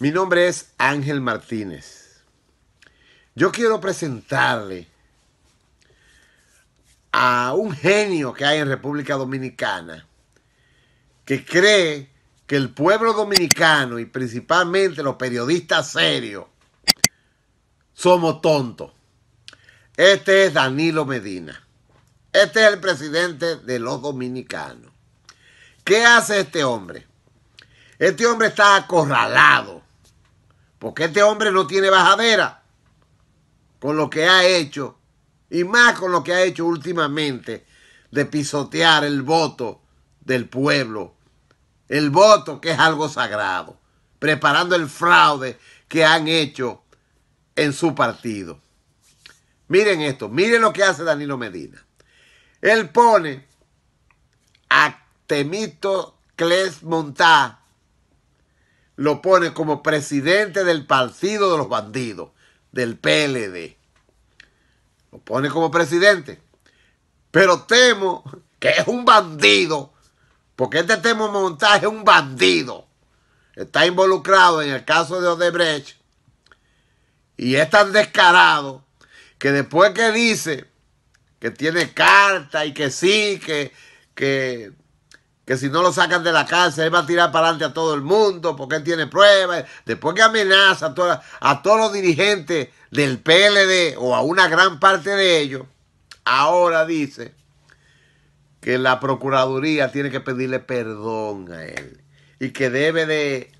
Mi nombre es Ángel Martínez. Yo quiero presentarle a un genio que hay en República Dominicana que cree que el pueblo dominicano y principalmente los periodistas serios somos tontos. Este es Danilo Medina. Este es el presidente de los dominicanos. ¿Qué hace este hombre? Este hombre está acorralado porque este hombre no tiene bajadera con lo que ha hecho, y más con lo que ha hecho últimamente, de pisotear el voto del pueblo, el voto que es algo sagrado, preparando el fraude que han hecho en su partido. Miren esto, miren lo que hace Danilo Medina. Él pone a Temito Cles Montá lo pone como presidente del partido de los bandidos, del PLD. Lo pone como presidente. Pero temo que es un bandido, porque este Temo Montaje es un bandido. Está involucrado en el caso de Odebrecht y es tan descarado que después que dice que tiene carta y que sí, que, que que si no lo sacan de la cárcel, él va a tirar para adelante a todo el mundo porque él tiene pruebas. Después que amenaza a, a todos los dirigentes del PLD o a una gran parte de ellos, ahora dice que la Procuraduría tiene que pedirle perdón a él y que debe de,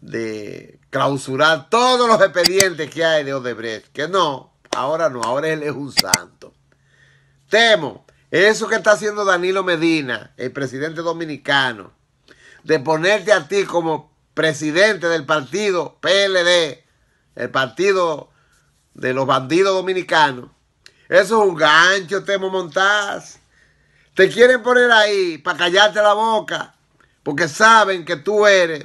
de clausurar todos los expedientes que hay de Odebrecht. Que no, ahora no, ahora él es un santo. Temo eso que está haciendo Danilo Medina, el presidente dominicano, de ponerte a ti como presidente del partido PLD, el partido de los bandidos dominicanos, eso es un gancho, Temo Montaz. Te quieren poner ahí para callarte la boca, porque saben que tú eres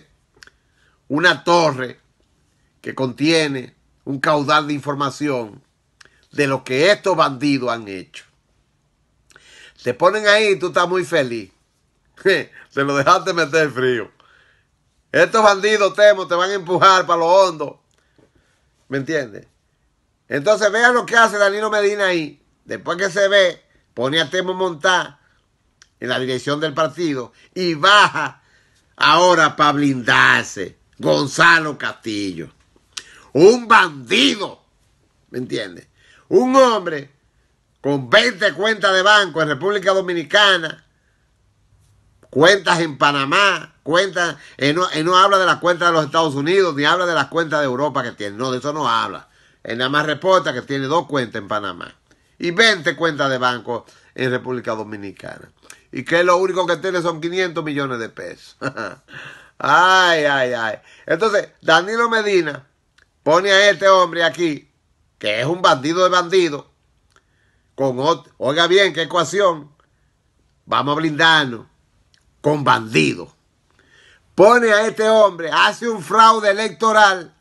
una torre que contiene un caudal de información de lo que estos bandidos han hecho. Te ponen ahí y tú estás muy feliz. Se lo dejaste meter frío. Estos bandidos, Temo, te van a empujar para lo hondo. ¿Me entiendes? Entonces vean lo que hace Danilo Medina ahí. Después que se ve, pone a Temo montar en la dirección del partido y baja ahora para blindarse. Gonzalo Castillo. Un bandido. ¿Me entiendes? Un hombre con 20 cuentas de banco en República Dominicana, cuentas en Panamá, cuentas, él eh, eh, no, habla de las cuentas de los Estados Unidos, ni habla de las cuentas de Europa que tiene, no, de eso no habla. Él nada más reporta que tiene dos cuentas en Panamá y 20 cuentas de banco en República Dominicana. Y que lo único que tiene son 500 millones de pesos. ay, ay, ay. Entonces, Danilo Medina pone a este hombre aquí, que es un bandido de bandidos oiga bien, qué ecuación, vamos a blindarnos con bandidos. Pone a este hombre, hace un fraude electoral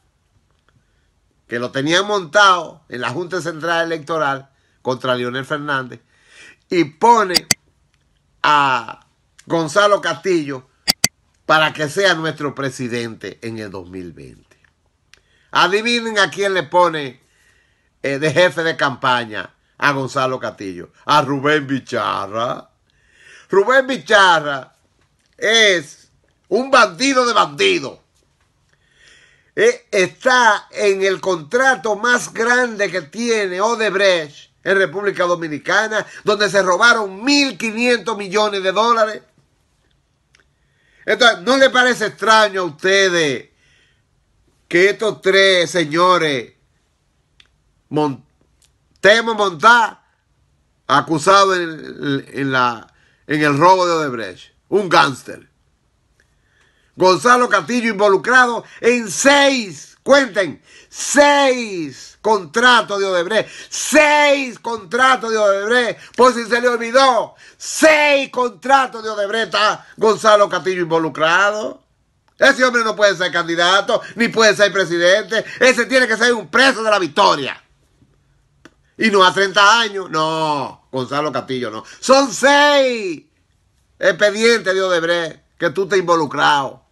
que lo tenían montado en la Junta Central Electoral contra Leonel Fernández y pone a Gonzalo Castillo para que sea nuestro presidente en el 2020. Adivinen a quién le pone eh, de jefe de campaña a Gonzalo Castillo, a Rubén Bicharra. Rubén Bicharra es un bandido de bandido. E, está en el contrato más grande que tiene Odebrecht en República Dominicana, donde se robaron 1.500 millones de dólares. Entonces, ¿no le parece extraño a ustedes que estos tres señores, Temo Montá, acusado en, la, en el robo de Odebrecht. Un gángster. Gonzalo Castillo involucrado en seis, cuenten, seis contratos de Odebrecht. Seis contratos de Odebrecht. Por si se le olvidó, seis contratos de Odebrecht está Gonzalo Castillo involucrado. Ese hombre no puede ser candidato, ni puede ser presidente. Ese tiene que ser un preso de la victoria. Y no a 30 años. No, Gonzalo Castillo no. Son seis expedientes de Odebrecht que tú te has involucrado.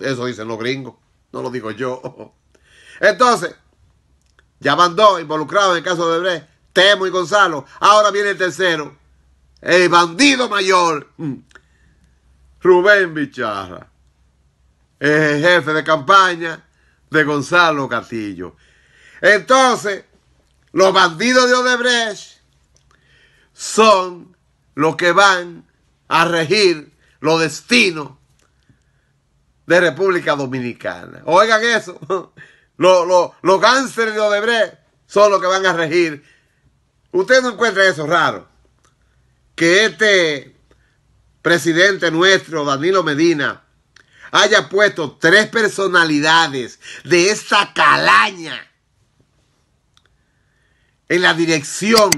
Eso dicen los gringos. No lo digo yo. Entonces, ya van dos involucrados en el caso de Odebrecht. Temo y Gonzalo. Ahora viene el tercero. El bandido mayor. Mm. Rubén Bicharra. El jefe de campaña de Gonzalo Castillo. Entonces, los bandidos de Odebrecht son los que van a regir los destinos de República Dominicana. Oigan eso. Los, los, gánsteres de Odebrecht son los que van a regir. Usted no encuentra eso raro. Que este presidente nuestro, Danilo Medina, haya puesto tres personalidades de esta calaña en la dirección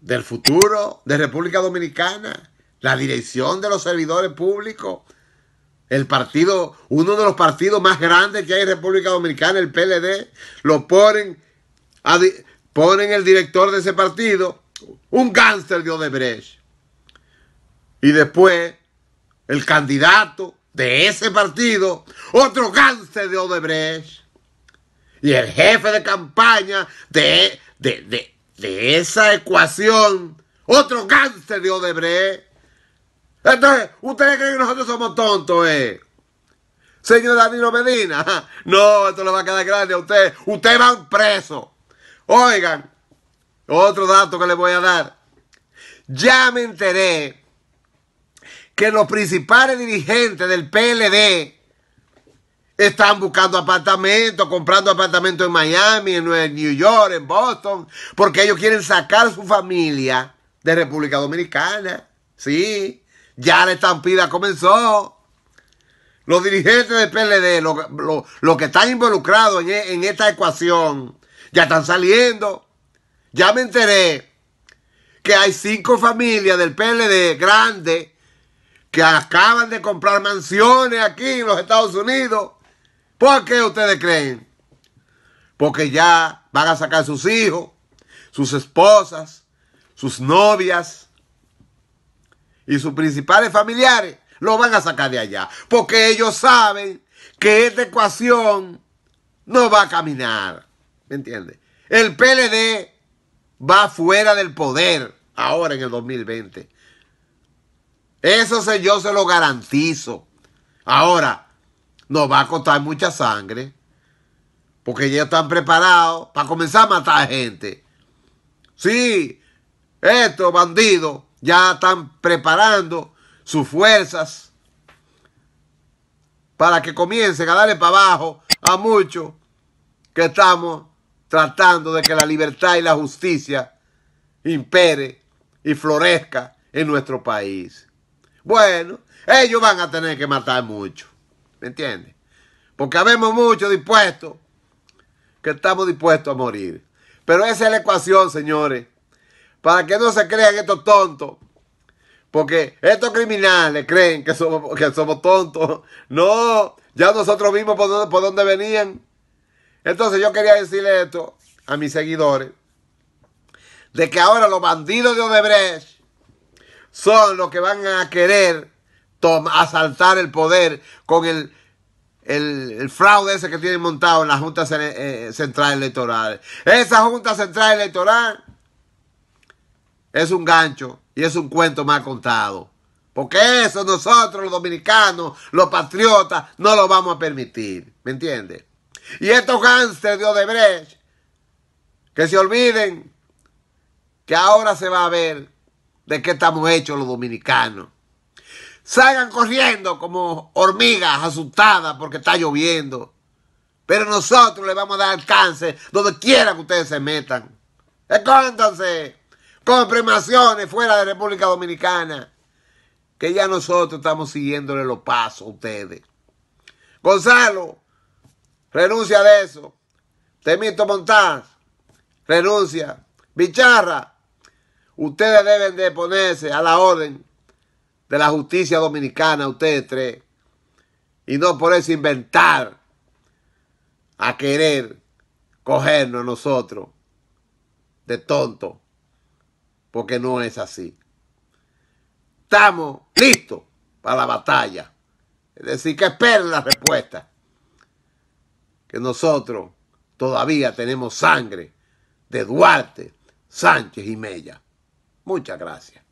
del futuro de República Dominicana, la dirección de los servidores públicos, el partido, uno de los partidos más grandes que hay en República Dominicana, el PLD, lo ponen, ponen el director de ese partido, un gánster de Odebrecht. Y después, el candidato de ese partido, otro gánster de Odebrecht y el jefe de campaña de, de, esa ecuación, otro cáncer de Odebrecht. Entonces, ustedes creen que nosotros somos tontos, ¿eh? Señor Danilo Medina, no, esto le va a quedar grande a usted. Ustedes van preso. Oigan, otro dato que les voy a dar. Ya me enteré que los principales dirigentes del PLD están buscando apartamentos, comprando apartamentos en Miami, en New York, en Boston, porque ellos quieren sacar a su familia de República Dominicana. Sí, ya la estampida comenzó. Los dirigentes del PLD, los lo, que están involucrados en, e, en esta ecuación, ya están saliendo. Ya me enteré que hay cinco familias del PLD grandes que acaban de comprar mansiones aquí en los Estados Unidos ¿Por qué ustedes creen? Porque ya van a sacar sus hijos, sus esposas, sus novias y sus principales familiares. Lo van a sacar de allá. Porque ellos saben que esta ecuación no va a caminar. ¿Me entiendes? El PLD va fuera del poder ahora en el 2020. Eso se, yo se lo garantizo. Ahora, nos va a costar mucha sangre. Porque ya están preparados para comenzar a matar gente. Sí, estos bandidos ya están preparando sus fuerzas para que comiencen a darle para abajo a muchos que estamos tratando de que la libertad y la justicia impere y florezca en nuestro país. Bueno, ellos van a tener que matar muchos. ¿Me entiendes? Porque habemos muchos dispuestos que estamos dispuestos a morir. Pero esa es la ecuación, señores. Para que no se crean estos tontos. Porque estos criminales creen que somos, que somos tontos. No, ya nosotros vimos por por dónde venían. Entonces yo quería decirle esto a mis seguidores. De que ahora los bandidos de Odebrecht son los que van a querer asaltar el poder con el, fraude ese que tienen montado en la Junta eh, Central Electoral. Esa Junta Central Electoral es un gancho y es un cuento mal contado. Porque eso nosotros los dominicanos, los patriotas, no lo vamos a permitir. ¿Me entiendes? Y estos gánsteres de Odebrecht, que se olviden que ahora se va a ver de qué estamos hechos los dominicanos. Salgan corriendo como hormigas asustadas porque está lloviendo. Pero nosotros les vamos a dar alcance donde quiera que ustedes se metan. ¿Eh, Escóndanse con primaciones fuera de República Dominicana. Que ya nosotros estamos siguiéndole los pasos a ustedes. Gonzalo, renuncia de eso. Temito Montaz, renuncia. Bicharra, ustedes deben de ponerse a la orden de la justicia dominicana, ustedes tres, y no por eso inventar a querer cogernos nosotros de tonto, porque no es así. Estamos listos para la batalla. Es decir, que esperen la respuesta. Que nosotros todavía tenemos sangre de Duarte, Sánchez y Mella. Muchas gracias.